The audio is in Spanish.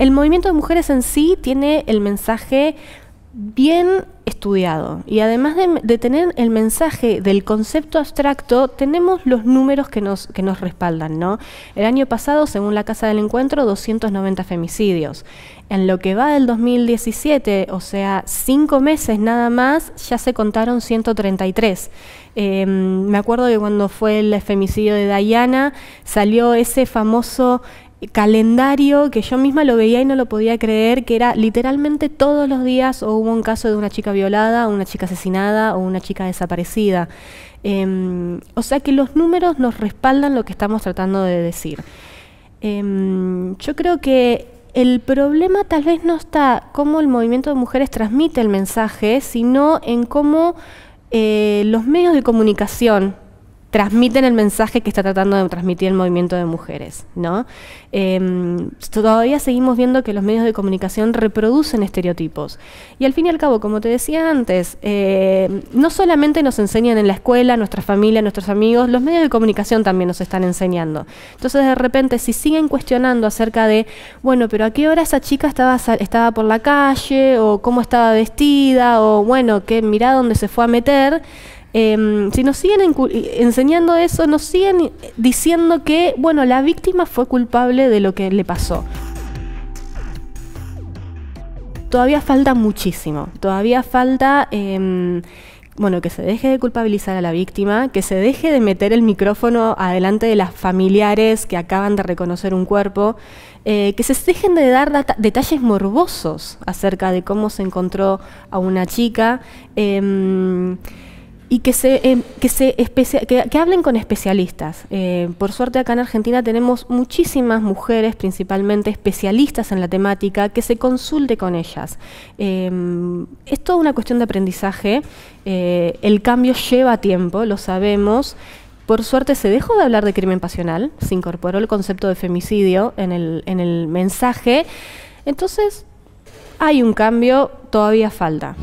el movimiento de mujeres en sí tiene el mensaje bien estudiado. Y además de, tener el mensaje del concepto abstracto, tenemos los números que nos, que nos respaldan. ¿no? El año pasado, según la Casa del Encuentro, 290 femicidios. En lo que va del 2017, o sea, cinco meses nada más, ya se contaron 133. Em, me acuerdo que cuando fue el femicidio de Diana, salió ese famoso calendario que yo misma lo veía y no lo podía creer, que era literalmente todos los días o hubo un caso de una chica violada, una chica asesinada o una chica desaparecida. Em, o sea que los números nos respaldan lo que estamos tratando de decir. Em, yo creo que el problema tal vez no está cómo el movimiento de mujeres transmite el mensaje, sino en cómo eh, los medios de comunicación transmiten el mensaje que está tratando de transmitir el movimiento de mujeres, ¿no? Em, todavía seguimos viendo que los medios de comunicación reproducen estereotipos. Y al fin y al cabo, como te decía antes, em, no solamente nos enseñan en la escuela, nuestra familia, nuestros amigos, los medios de comunicación también nos están enseñando. Entonces, de repente, si siguen cuestionando acerca de, bueno, pero ¿a qué hora esa chica estaba, estaba por la calle? ¿O cómo estaba vestida? ¿O bueno, que mirá dónde se fue a meter? Em, si nos siguen enseñando eso, nos siguen diciendo que, bueno, la víctima fue culpable de lo que le pasó. Todavía falta muchísimo, todavía falta... Em, bueno, que se deje de culpabilizar a la víctima, que se deje de meter el micrófono adelante de las familiares que acaban de reconocer un cuerpo, eh, que se dejen de dar detalles morbosos acerca de cómo se encontró a una chica. Em, y que se, em, que, se que, hablen con especialistas. Eh, por suerte acá en Argentina tenemos muchísimas mujeres, principalmente especialistas en la temática, que se consulte con ellas. Em, es toda una cuestión de aprendizaje, eh, el cambio lleva tiempo, lo sabemos. Por suerte se dejó de hablar de crimen pasional, se incorporó el concepto de femicidio en el mensaje. Entonces, hay un cambio, todavía falta.